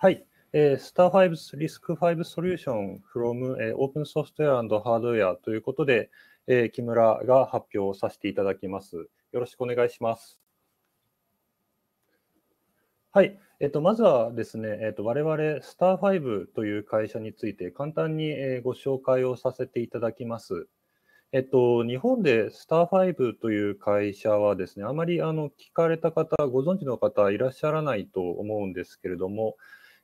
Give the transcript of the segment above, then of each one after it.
はい。えー、s t a 5ブス i s k 5ソリューション n from、えー、オープンソフトウェア r e ド n d h ということで、えー、木村が発表させていただきます。よろしくお願いします。はい。えっと、まずはですね、えっと、我々 s t a 5という会社について簡単にご紹介をさせていただきます。えっと、日本でスター5という会社はですね、あまりあの聞かれた方、ご存知の方いらっしゃらないと思うんですけれども、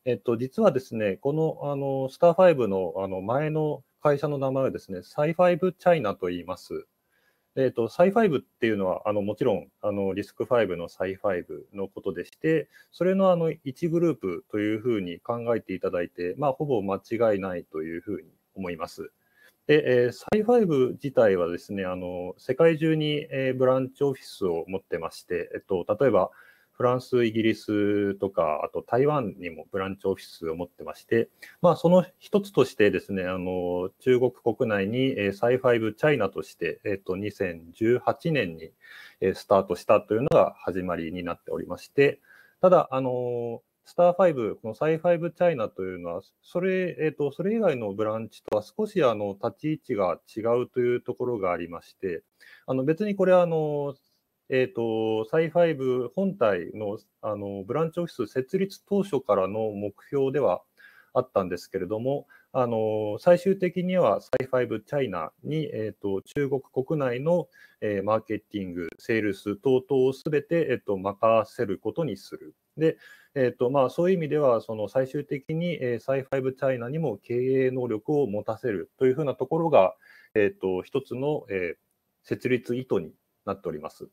えっと、実はですね、このあのスター5のあの前の会社の名前はですね、サイファイブチャイナと言います。えっと、サイファイブっていうのは、あのもちろんあのリスク5のサイファイブのことでして、それのあの1グループというふうに考えていただいて、まあ、ほぼ間違いないというふうに思います。で、えー、サイファイブ自体はですね、あの世界中に、えー、ブランチオフィスを持ってまして、えっと、例えば、フランス、イギリスとか、あと台湾にもブランチオフィスを持ってまして、まあ、その一つとしてですね、あの中国国内に、サイファイブチャイナとして、えっと2018年に、スタートしたというのが始まりになっておりまして、ただ、あのスターファイブ、このサイファイブチャイナというのは、それ、えっ、ー、と、それ以外のブランチとは少し、あの、立ち位置が違うというところがありまして、あの、別にこれは、あの、えーと、サイファイブ本体のあのブランチオフィス設立当初からの目標ではあったんですけれども、あの最終的にはサイファイブチャイナに、えーと、中国国内の、えー、マーケティング、セールス等々をすべて、えーと、任せることにする。でえーとまあ、そういう意味では、その最終的に、えー、サイファイブチャイナにも経営能力を持たせるというふうなところが、えーと、と一つの、えー、設立意図になっております。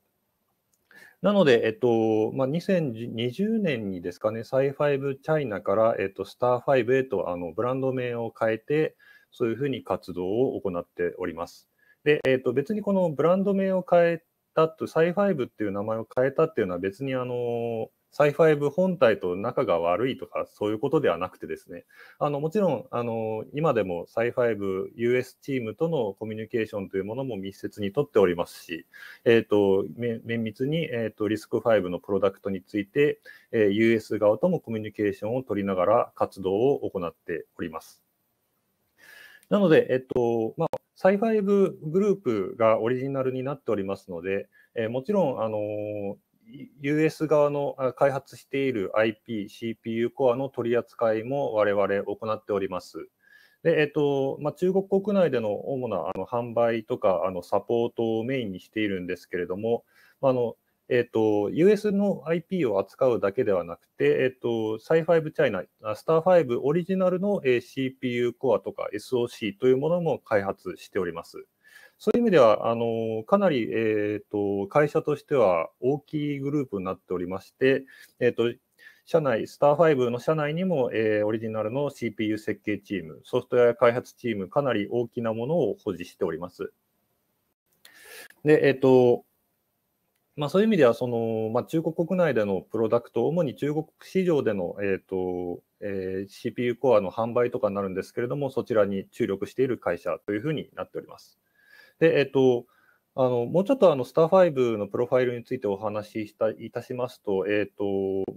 なので、えっとまあ、2020年にですかね、サイファイブチャイナから、えっと、スターファイブへとあのブランド名を変えて、そういうふうに活動を行っております。で、えっと、別にこのブランド名を変えたと、サイファイブっていう名前を変えたっていうのは別にあのサイファイブ本体と仲が悪いとかそういうことではなくてですね、あのもちろんあの今でもサイファイブ US チームとのコミュニケーションというものも密接にとっておりますし、えーと、綿密に、えーと、とリスク5のプロダクトについて、えー、US 側ともコミュニケーションを取りながら活動を行っております。なので、えっとまあ、サイファイブグループがオリジナルになっておりますので、えー、もちろん、あのー US 側の開発している IP、CPU コアの取り扱いも我々行っております。でえっとまあ、中国国内での主なあの販売とかあのサポートをメインにしているんですけれども、まあのえっと、US の IP を扱うだけではなくて、えっと、Sci5 チャイナ、スター5オリジナルの CPU コアとか SOC というものも開発しております。そういう意味では、あのかなり、えーと、会社としては大きいグループになっておりまして、えーと、社内、スター5の社内にも、えー、オリジナルの CPU 設計チーム、ソフトウェア開発チーム、かなり大きなものを保持しております。で、えっ、ー、と、まあ、そういう意味ではその、まあ、中国国内でのプロダクト、主に中国市場での、えーとえー、CPU コアの販売とかになるんですけれども、そちらに注力している会社というふうになっております。で、えっ、と、あのもうちょっとあのスター5のプロファイルについてお話ししたいたしますと、えっと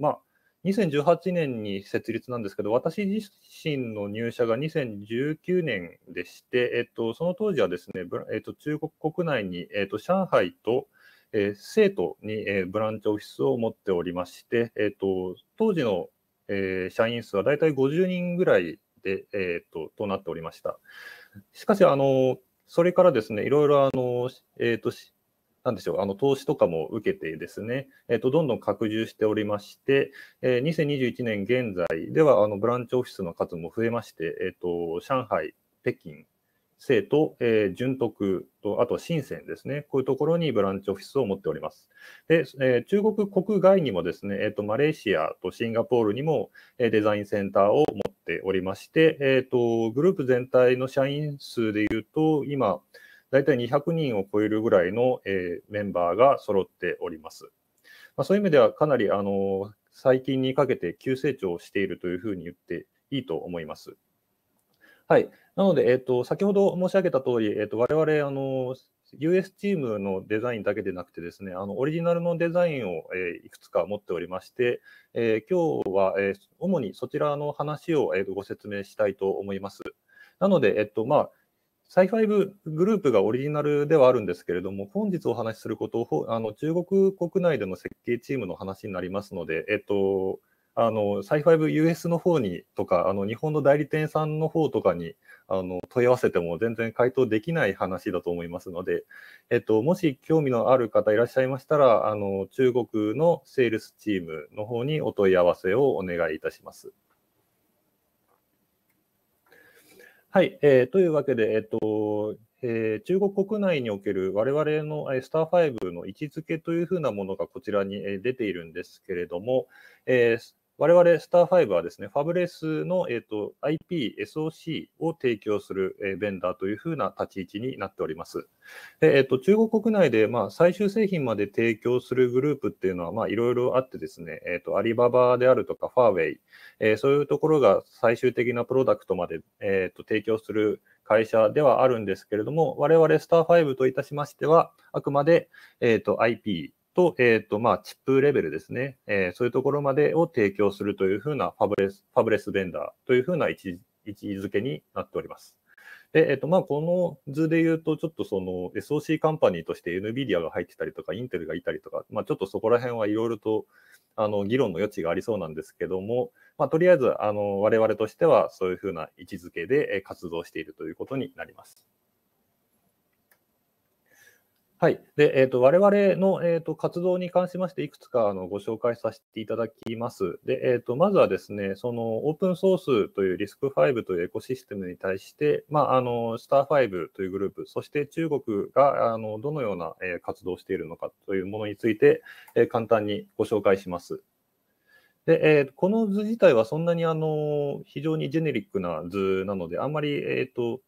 まあ、2018年に設立なんですけど、私自身の入社が2019年でして、えっと、その当時はですね、えっと、中国国内に、えっと、上海と、えー、生徒に、えー、ブランチオフィスを持っておりまして、えー、と当時の、えー、社員数は大体50人ぐらいで、えー、ととなっておりました。しかしあのそれからですね、いろいろあの、えっ、ー、と、なんでしょう、あの投資とかも受けてですね、えっ、ー、と、どんどん拡充しておりまして、えー、2021年現在では、あの、ブランチオフィスの数も増えまして、えっ、ー、と、上海、北京、生徒、えー、順徳と、あと深センですね、こういうところにブランチオフィスを持っております。で、えー、中国国外にもですね、えーと、マレーシアとシンガポールにも、えー、デザインセンターを持っておりまして、えーと、グループ全体の社員数でいうと、今、大体200人を超えるぐらいの、えー、メンバーが揃っております。まあ、そういう意味では、かなりあの最近にかけて急成長しているというふうに言っていいと思います。はい。なので、えっ、ー、と、先ほど申し上げた通り、えっ、ー、と、我々、あの、US チームのデザインだけでなくてですね、あのオリジナルのデザインを、えー、いくつか持っておりまして、えー、今日は、えー、主にそちらの話を、えー、ご説明したいと思います。なので、えっとまあ、サイファイブグループがオリジナルではあるんですけれども、本日お話しすることを、あの中国国内での設計チームの話になりますので、えっと、あの、サイファイブ US の方にとか、あの、日本の代理店さんの方とかに、あの、問い合わせても全然回答できない話だと思いますので、えっと、もし興味のある方いらっしゃいましたら、あの、中国のセールスチームの方にお問い合わせをお願いいたします。はい、えー、というわけで、えっと、えー、中国国内における我々の、えー、スター5の位置づけというふうなものがこちらに、え出ているんですけれども、えー我々スター5はですね、ファブレスの、えーと、IP、SOC を提供する、えー、ベンダーというふうな立ち位置になっております。でえーと、中国国内で、まあ、最終製品まで提供するグループっていうのは、いろいろあってですね、えーと、アリババであるとか、ファーウェイ、えー、そういうところが最終的なプロダクトまで、えーと、提供する会社ではあるんですけれども、我々スター5といたしましては、あくまで、えー、と IP、と、えっ、ー、と、まあ、チップレベルですね、えー、そういうところまでを提供するというふうなファブレス、ファブレスベンダーというふうな位置づけになっております。で、えっ、ー、と、まあ、この図で言うと、ちょっとその SOC カンパニーとして NVIDIA が入ってたりとか、インテルがいたりとか、まあ、ちょっとそこら辺はいろいろと、あの、議論の余地がありそうなんですけども、まあ、とりあえず、あの、我々としてはそういうふうな位置づけで活動しているということになります。はい。で、えっ、ー、と、我々の、えー、と、活動に関しまして、いくつか、あの、ご紹介させていただきます。で、えっ、ー、と、まずはですね、その、オープンソースというリスク5というエコシステムに対して、まあ、あの、スター5というグループ、そして中国が、あの、どのような、え活動をしているのかというものについて、え簡単にご紹介します。で、えー、この図自体はそんなにあの非常にジェネリックな図なので、あんまり、えーと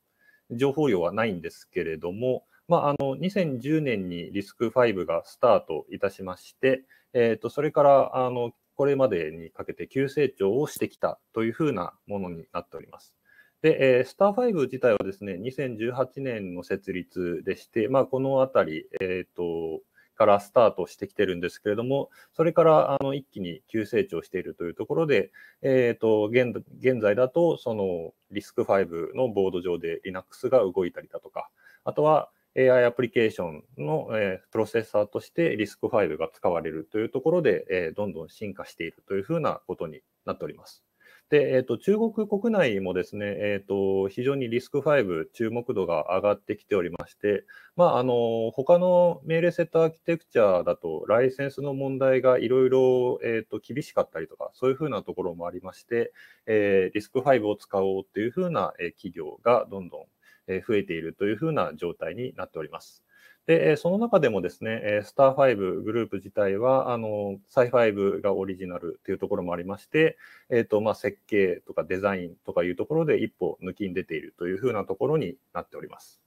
情報量はないんですけれども、まあ、あの2010年にリスク5がスタートいたしまして、えーと、それからあのこれまでにかけて急成長をしてきたというふうなものになっております。で、えー、スター5自体はですね、2018年の設立でして、まあ、このあたり、えーと、からスタートしてきてるんですけれども、それからあの一気に急成長しているというところで、えーと、と現現在だと、そのリスク5のボード上で Linux が動いたりだとか、あとは、AI アプリケーションの、えプロセッサーとしてリスクファイが使われるというところで、えどんどん進化しているというふうなことになっております。で、えーと、中国国内もですね、えーと、非常にリスク5、注目度が上がってきておりまして、まあ、あの他の命令セットアーキテクチャだと、ライセンスの問題がいろいろ厳しかったりとか、そういうふうなところもありまして、えー、リスク5を使おうというふうな、え企業がどんどん増えているというふうな状態になっております。で、その中でもですね、スター5グループ自体は、あの、サイファイブがオリジナルというところもありまして、えっ、ー、と、まあ、設計とかデザインとかいうところで一歩抜きに出ているというふうなところになっております。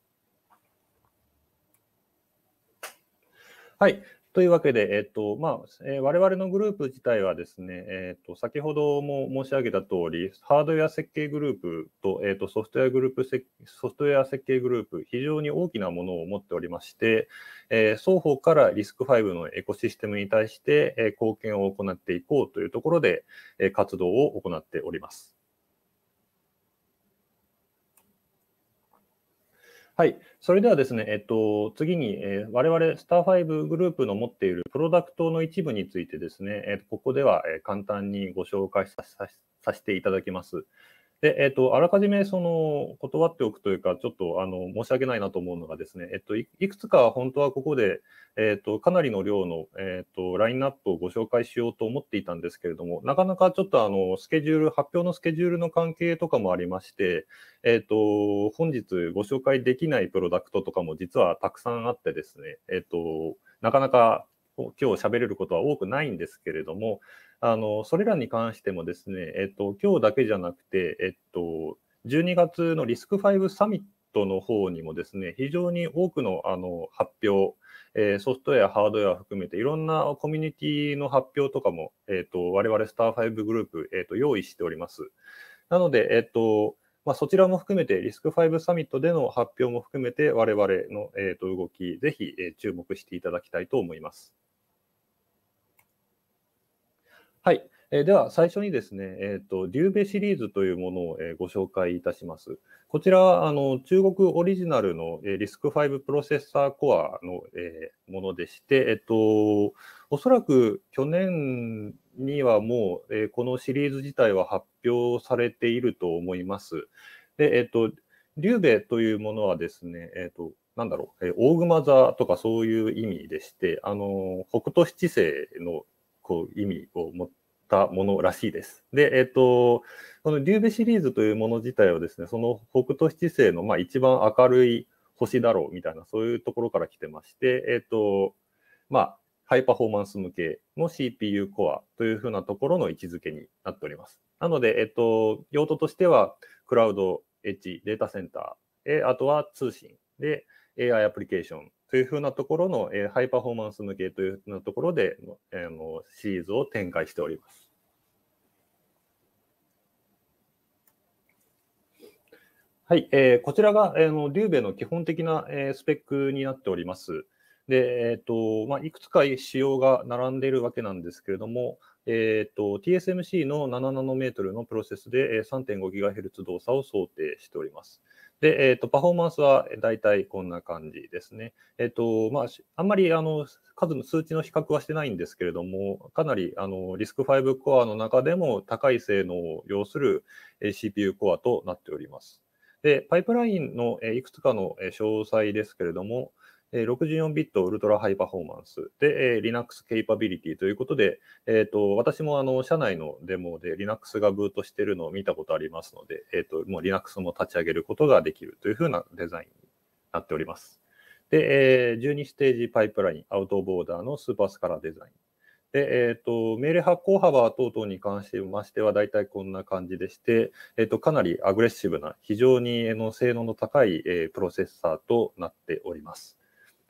はい。というわけで、えっとまあえー、我々のグループ自体はですね、えっと先ほども申し上げた通り、ハードウェア設計グループと,、えっとソフトウェアグループソフトウェア設計グループ、非常に大きなものを持っておりまして、えー、双方からリスク5のエコシステムに対して、え貢献を行っていこうというところで、え活動を行っております。はい。それではですね、えっと、次に、えー、我々、スター5グループの持っているプロダクトの一部についてですね、えー、ここでは、え簡単にご紹介させていただきます。で、えっ、ー、と、あらかじめ、その、断っておくというか、ちょっと、あの、申し訳ないなと思うのがですね、えっ、とい、くつか本当はここで、えっ、ー、と、かなりの量の、えっ、と、ラインナップをご紹介しようと思っていたんですけれども、なかなかちょっと、あの、スケジュール、発表のスケジュールの関係とかもありまして、えっ、と、本日ご紹介できないプロダクトとかも実はたくさんあってですね、えっ、と、なかなか今日喋れることは多くないんですけれども、あのそれらに関してもですね、えっと、今日だけじゃなくて、えっと、12月のリスク5サミットの方にもですね、非常に多くのあの発表、えー、ソフトウェア、ハードウェア含めていろんなコミュニティの発表とかも、えっと、我々スター5グループ、えっと、用意しております。なので、えっと、まあ、そちらも含めて、リスク5サミットでの発表も含めて、我々の、えー、と動き、ぜひ、え注目していただきたいと思います。はい。えー、では最初にですね、えっ、ー、と、リューベシリーズというものを、えー、ご紹介いたします。こちらはあの中国オリジナルの、えー、リスク5プロセッサーコアの、えー、ものでして、えっと、おそらく去年にはもう、えー、このシリーズ自体は発表されていると思います。で、えっと、リューベというものはですね、えっと、なんだろう、えー、大熊座とかそういう意味でして、あの北斗七星のこう意味を持ったものらしいです。で、えっ、ー、と、そのリューベシリーズというもの自体はですね、その北斗七星のまあ一番明るい星だろうみたいな、そういうところから来てまして、えっ、ー、と、まあ、ハイパフォーマンス向けの CPU コアというふうなところの位置づけになっております。なので、えっと、用途としては、クラウド、エッジ、データセンター、えあとは通信で AI アプリケーションというふうなところの、えー、ハイパフォーマンス向けというふうなところで、えー、のシリーズを展開しております。はい、えー、こちらが、えー、のデューベの基本的な、えー、スペックになっております。で、えー、と、まあ、いくつか仕様が並んでいるわけなんですけれども、えー、と、TSMC の7ナノメートルのプロセスで 3.5GHz 動作を想定しております。で、えっ、ー、と、パフォーマンスは大体こんな感じですね。えっ、ー、と、まあ、あんまり、あの、数の数値の比較はしてないんですけれども、かなり、あの、リスク5コアの中でも高い性能を要する CPU コアとなっております。で、パイプラインのいくつかの詳細ですけれども、64ビットウルトラハイパフォーマンスで、Linux ケイパビリティということで、えー、と私もあの社内のデモで Linux がブートしてるのを見たことありますので、えー、ともう Linux も立ち上げることができるというふうなデザインになっております。で、えー、12ステージパイプライン、アウトボーダーのスーパースカラデザイン。で、えっ、ー、と、命令発行幅等々に関しましては、大体こんな感じでして、えっ、ー、と、かなりアグレッシブな、非常にの性能の高い、えー、プロセッサーとなっております。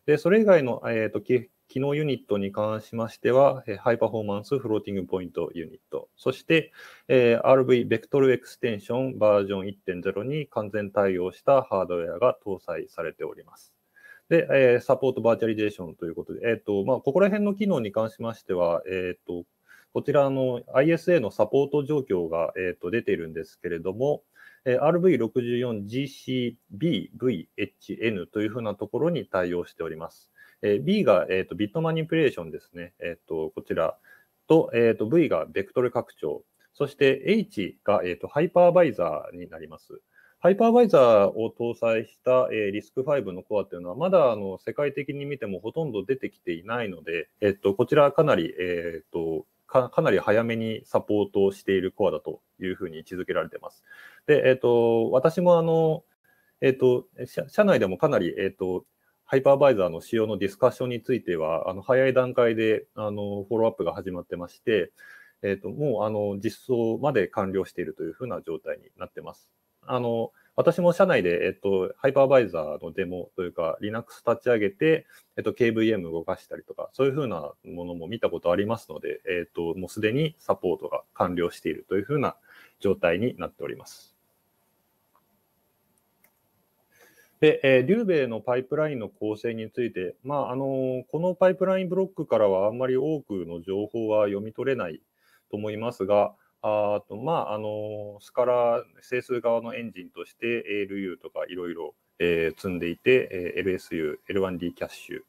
で、それ以外の、えーと、機能ユニットに関しましては、えハイパフォーマンスフローティングポイントユニット、そして、えー、RV ベクトルエクステンションバージョン1.0に完全対応したハードウェアが搭載されております。で、えー、サポートバーチャリゼーションということで、えっ、と、まあ、ここら辺の機能に関しましては、えっ、と、こちらの ISA のサポート状況が、えー、と出ているんですけれども、RV64GCBVHN というふうなところに対応しております。B が、えーと、ビットマニプレーションですね、えーと、こちらと,、えーと、V がベクトル拡張、そして H が、えー、とハイパーバイザーになります。ハイパーバイザーを搭載した、えー、リスク5のコアというのは、まだあの世界的に見てもほとんど出てきていないので、えっと、こちらかなり、えっとかなり早めにサポートをしているコアだというふうに位置づけられています。で、えっ、ー、と、私もあの、えっ、ー、と社、社内でもかなり、えっ、ー、と、ハイパーバイザーの使用のディスカッションについては、あの早い段階であのフォローアップが始まってまして、えっともうあの実装まで完了しているというふうな状態になってます。あの私も社内で、えっと、ハイパーバイザーのデモというか、Linux 立ち上げて、えっと、KVM 動かしたりとか、そういうふうなものも見たことありますので、えっと、もうすでにサポートが完了しているというふうな状態になっております。で、えー、リューベイのパイプラインの構成について、まああのー、このパイプラインブロックからはあんまり多くの情報は読み取れないと思いますが、あと、まあ、あの、スカラ整数側のエンジンとして ALU とかいろいろ積んでいて、えー、LSU、L1D キャッシュ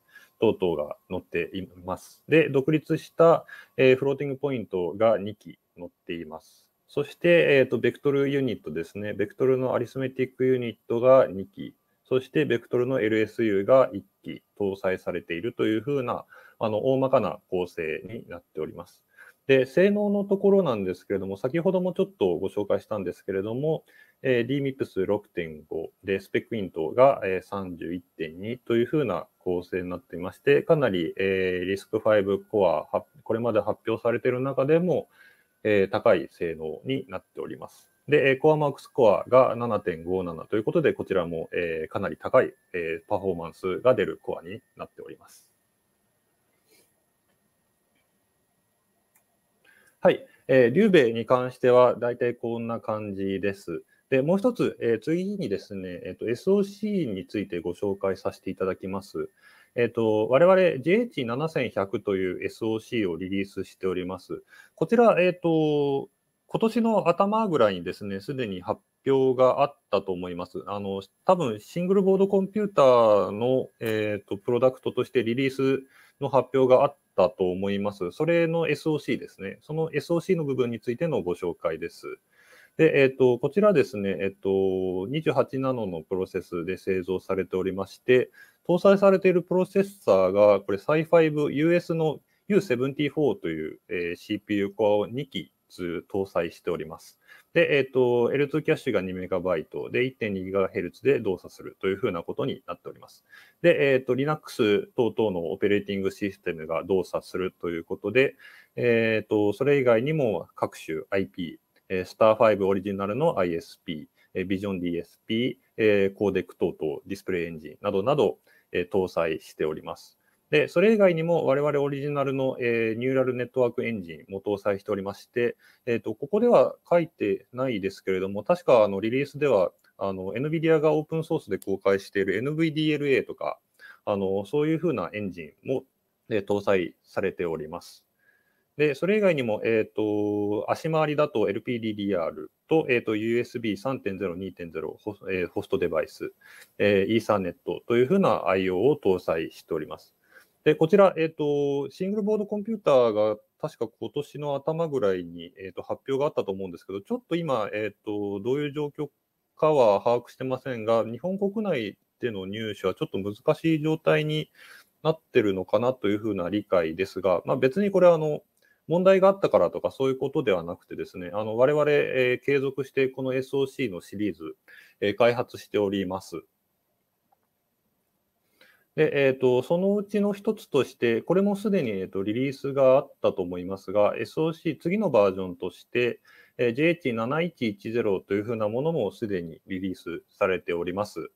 等々が載っています。で、独立した、えフローティングポイントが2機載っています。そして、えっ、ー、と、ベクトルユニットですね。ベクトルのアリスメティックユニットが2機。そして、ベクトルの LSU が1機搭載されているというふうな、あの、大まかな構成になっております。で、性能のところなんですけれども、先ほどもちょっとご紹介したんですけれども、えー、DMIPS6.5 で、スペックイントが、えー、31.2というふうな構成になっていまして、かなり、えー、リスク5コアは、これまで発表されている中でも、えー、高い性能になっております。で、コアマークスコアが7.57ということで、こちらも、えー、かなり高い、えー、パフォーマンスが出るコアになっております。はい、えー、リューベに関しては大体こんな感じです。で、もう一つ、えー、次にですね、えーと、SOC についてご紹介させていただきます。えっ、ー、と、我々 GH7100 という SOC をリリースしております。こちら、えっ、ー、と、今年の頭ぐらいにですね、すでに発表があったと思います。あの、多分シングルボードコンピューターの、えっ、ー、と、プロダクトとしてリリースの発表があったと思います。それの SOC ですね。その SOC の部分についてのご紹介です。で、えっ、ー、と、こちらですね、えっ、ー、と、28ナノのプロセスで製造されておりまして、搭載されているプロセッサーが、これ、Sci5 US の U74 という、えー、CPU コアを2機搭載しております。で、えっ、ー、と、L2 キャッシュが 2MB で 1.2GHz で動作するというふうなことになっております。で、えっ、ー、と、Linux 等々のオペレーティングシステムが動作するということで、えっ、ー、と、それ以外にも各種 IP、えー、5オリジナルの ISP、えー、Vision DSP、えー、コーデック等々、ディスプレイエンジンなどなど、え搭載しております。で、それ以外にも我々オリジナルの、えー、ニューラルネットワークエンジンも搭載しておりまして、えーと、ここでは書いてないですけれども、確かあのリリースではあの NVIDIA がオープンソースで公開している NVDLA とか、あのそういうふうなエンジンも、えー、搭載されております。で、それ以外にも、えっ、ー、と、足回りだと LPDDR と,、えーと USB 3.0、2.0ホ,、えー、ホストデバイス、えー、イーサーネットというふうな IO を搭載しております。で、こちら、えっ、ー、と、シングルボードコンピューターが確か今年の頭ぐらいに、えーと、発表があったと思うんですけど、ちょっと今、えーと、どういう状況かは把握してませんが、日本国内での入手はちょっと難しい状態になってるのかなというふうな理解ですが、まあ、別にこれはあの問題があったからとかそういうことではなくてですね、あの我々、えー、継続してこの SOC のシリーズ、えー、開発しております。でえーと、そのうちの一つとして、これもすでに、えーと、リリースがあったと思いますが、SOC 次のバージョンとして、えー、JH7110 というふうなものもすでにリリースされております。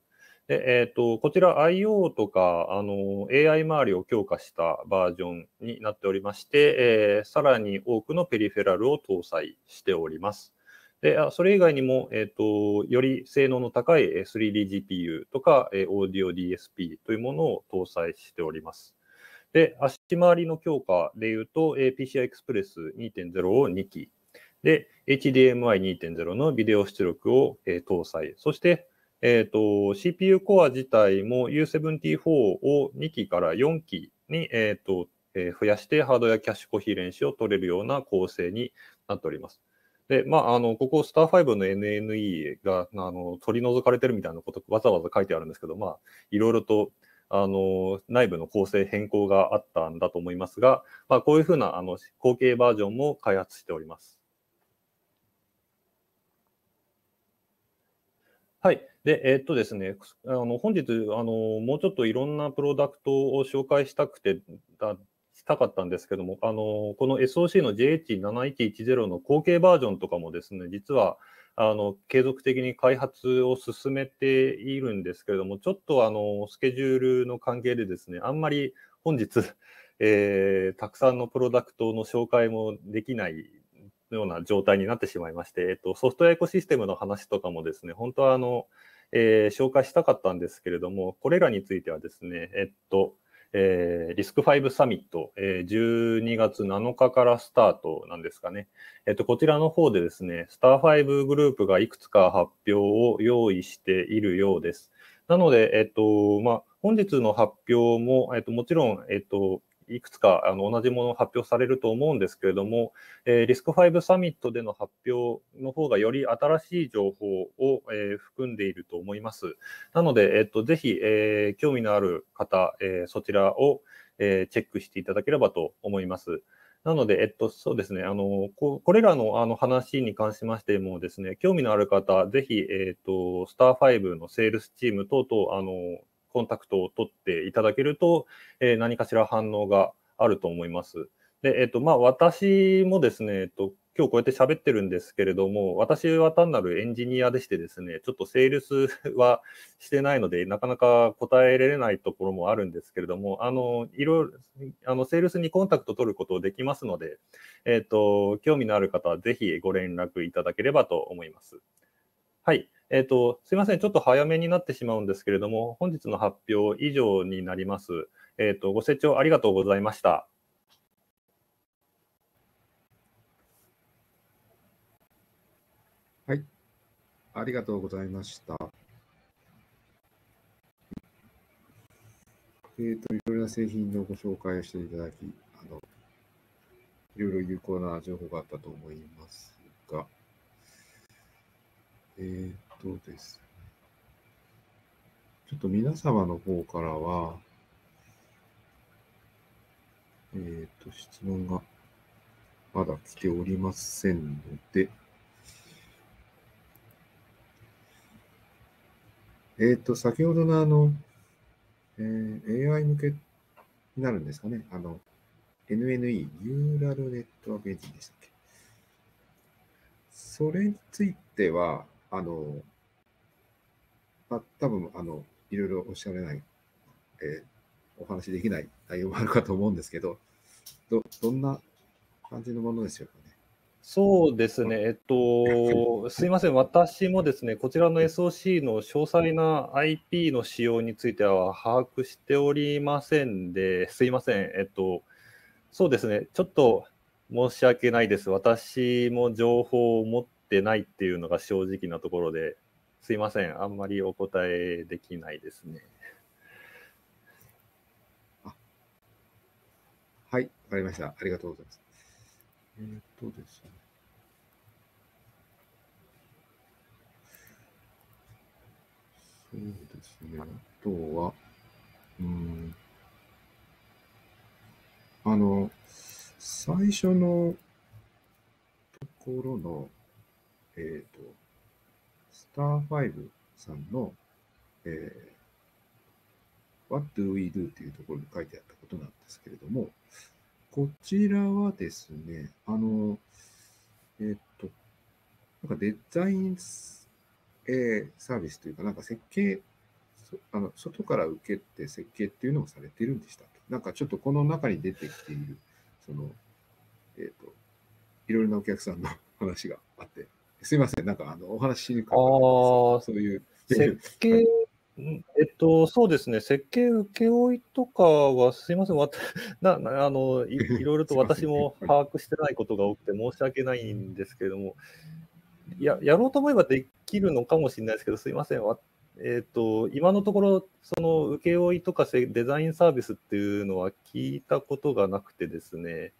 でえーと、とこちら IO とかあの AI 周りを強化したバージョンになっておりまして、えー、さらに多くのペリフェラルを搭載しております。で、それ以外にも、えっ、ー、と、より性能の高い 3DGPU とか、オーディオ DSP というものを搭載しております。で、足回りの強化でいうと、PCI Express 2.0を2機、で、HDMI2.0 のビデオ出力を、搭載、そして、えっ、ー、と、CPU コア自体も U74 を2機から4機に、えっ、ー、と、え増やしてハードやキャッシュコヒーレンシを取れるような構成になっております。で、まあ、あの、ここ、スター5の NNE が、あの、取り除かれてるみたいなこと、わざわざ書いてあるんですけど、まあ、いろいろと、あの、内部の構成変更があったんだと思いますが、まあ、こういうふうな、あの、後継バージョンも開発しております。はい。で、えー、っとですね、あの本日あの、もうちょっといろんなプロダクトを紹介したくて、たかったんですけども、あのこの SOC の JH7110 の後継バージョンとかもですね、実はあの継続的に開発を進めているんですけれども、ちょっとあのスケジュールの関係でですね、あんまり本日、えー、たくさんのプロダクトの紹介もできないような状態になってしまいまして、えっと、ソフトウェアエコシステムの話とかもですね、本当はあの、えー、紹介したかったんですけれども、これらについてはですね、えっと、えー、リスク5サミット、えー、12月7日からスタートなんですかね。えっと、こちらの方でですね、スター5グループがいくつか発表を用意しているようです。なので、えっと、まあ、本日の発表も、えっと、もちろん、えっと、いくつかあの同じものを発表されると思うんですけれども、えー、リスク5サミットでの発表の方がより新しい情報を、えー、含んでいると思います。なので、えっと、ぜひ、えー、興味のある方、えー、そちらを、えー、チェックしていただければと思います。なので、えっと、そうですね、あの、ここれらのあの話に関しましてもですね、興味のある方、ぜひ、えっと、スター5のセールスチーム等々、あの、コンタクトを取っていただけると、えー、何かしら反応があると思います。で、えっ、ー、と、まあ、私もですね、えっ、ー、と、今日こうやって喋ってるんですけれども、私は単なるエンジニアでしてですね、ちょっとセールスはしてないので、なかなか答えられないところもあるんですけれども、あの、いろいろ、あの、セールスにコンタクト取ることできますので、えっ、ー、と、興味のある方はぜひご連絡いただければと思います。はい。えっ、ー、と、すいません、ちょっと早めになってしまうんですけれども、本日の発表以上になります。えっ、ー、と、ご清聴ありがとうございました。はい、ありがとうございました。えっ、ー、と、いろいろな製品のご紹介をしていただき、あの、いろいろ有効な情報があったと思いますが、えーとですちょっと皆様の方からは、えっ、ー、と、質問がまだ来ておりませんので、えっ、ー、と、先ほどのあの、えー、AI 向けになるんですかね。あの、NNE、ニューラルネットワークエンジンでしたっけ。それについては、あの、まあ、多分あの、いろいろおっしゃれない、えー、お話できない内容もあるかと思うんですけど、どどんな感じのものでしょうかね。そうですね、えっと、すみません、私もですね、こちらの SOC の詳細な IP の使用については把握しておりませんで、すみません、えっと、そうですね、ちょっと申し訳ないです、私も情報を持っってないっていうのが正直なところで、すいません、あんまりお答えできないですね。はい、わかりました。ありがとうございます。えー、っとですね。そうですね。あとは、うん。あの、最初のところの、えっ、ー、と、スター5さんの、えー、What do we do というところに書いてあったことなんですけれども、こちらはですね、あの、えっ、ー、と、なんかデザイン、えー、サービスというか、なんか設計、あの外から受けて設計っていうのをされてるんでしたっけなんかちょっとこの中に出てきている、その、えっ、ー、と、いろいろなお客さんの話があって、すみません、なんかあのお話しにくそういう。設計、えっと、そうですね、設計請負とかは、すみません、わ なあのい いろいろと私も把握してないことが多くて申し訳ないんですけれども、ややろうと思えばできるのかもしれないですけど、すみません、えっと、今のところ、その請負とかデザインサービスっていうのは聞いたことがなくてですね、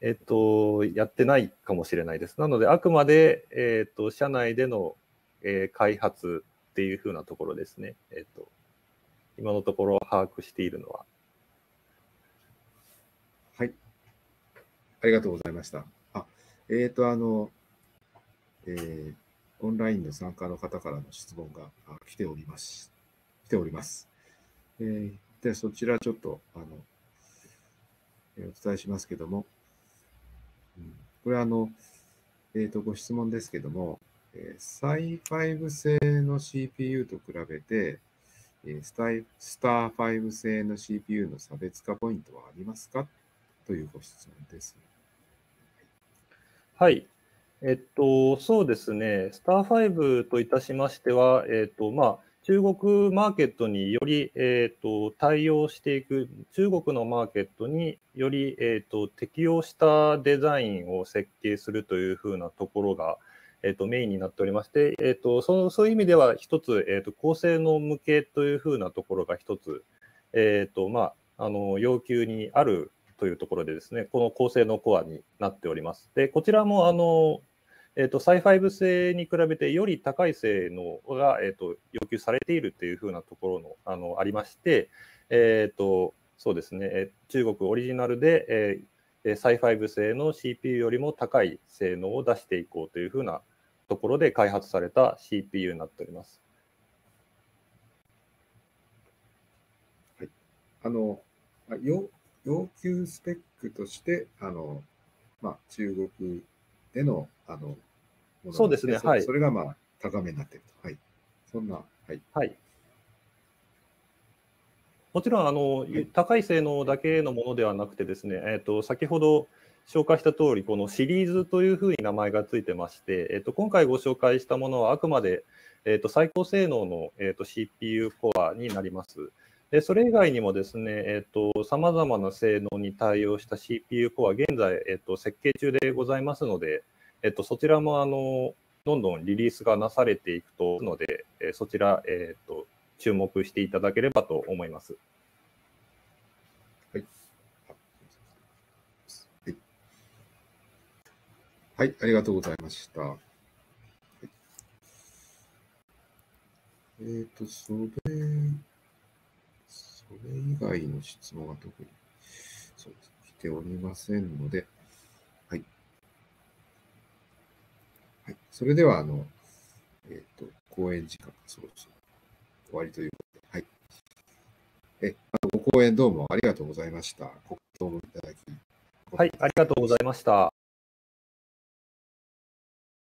えっと、やってないかもしれないです。なので、あくまで、えっと、社内での、えー、開発っていうふうなところですね。えっと、今のところ把握しているのは。はい。ありがとうございました。あ、えっ、ー、と、あの、えー、オンラインの参加の方からの質問が来ております。来ております。えー、で、そちらちょっと、あの、えお伝えしますけども、これはあの、えー、とご質問ですけども、えー、ファ i 5製の CPU と比べて、えー、スタスター5製の CPU の差別化ポイントはありますかというご質問です。はい。えっと、そうですね。スター5といたしましては、えっと、まあ、中国マーケットにより、えーと、対応していく、中国のマーケットにより、えーと、適用したデザインを設計するというふうなところが、えーと、メインになっておりまして、えー、とそそういう意味では一つ、えー、と構成の向けというふうなところが一つ、えーとまあ、あの要求にあるというところでですね、この構成のコアになっております。でこちらもあのえーと、サイファイブ製に比べてより高い性能が、えーと、要求されているというふうなところのあのありまして、えーと、とそうですね、中国オリジナルで、えー、サイファイブ製の CPU よりも高い性能を出していこうというふうなところで開発された CPU になっております。はい、あの要要求スペックとしてあの、まあ、中国でのあのそうですね。はい。それがまあ、高めになっていると。はい。そんな、はい。はい。もちろんあの、はい、高い性能だけのものではなくてですね、えーと、先ほど紹介した通り、このシリーズというふうに名前がついてまして、えーと、今回ご紹介したものはあくまで、えーと、最高性能の、えー、と CPU コアになります。でそれ以外にもですね、さまざまな性能に対応した CPU コア、現在、えー、と設計中でございますので、えっと、そちらもあのどんどんリリースがなされていくとので、えそちら、えっと、注目していただければと思います。はい。はい、ありがとうございました。えっ、ー、と、それ、それ以外の質問が特に、そう来ておりませんので、それでは、あの、えっ、ー、と、講演時間がそろそろ終わりということで、はい。え、あのご講演どうもありがとうございました。ご質問いただき。はい、ありがとうございました。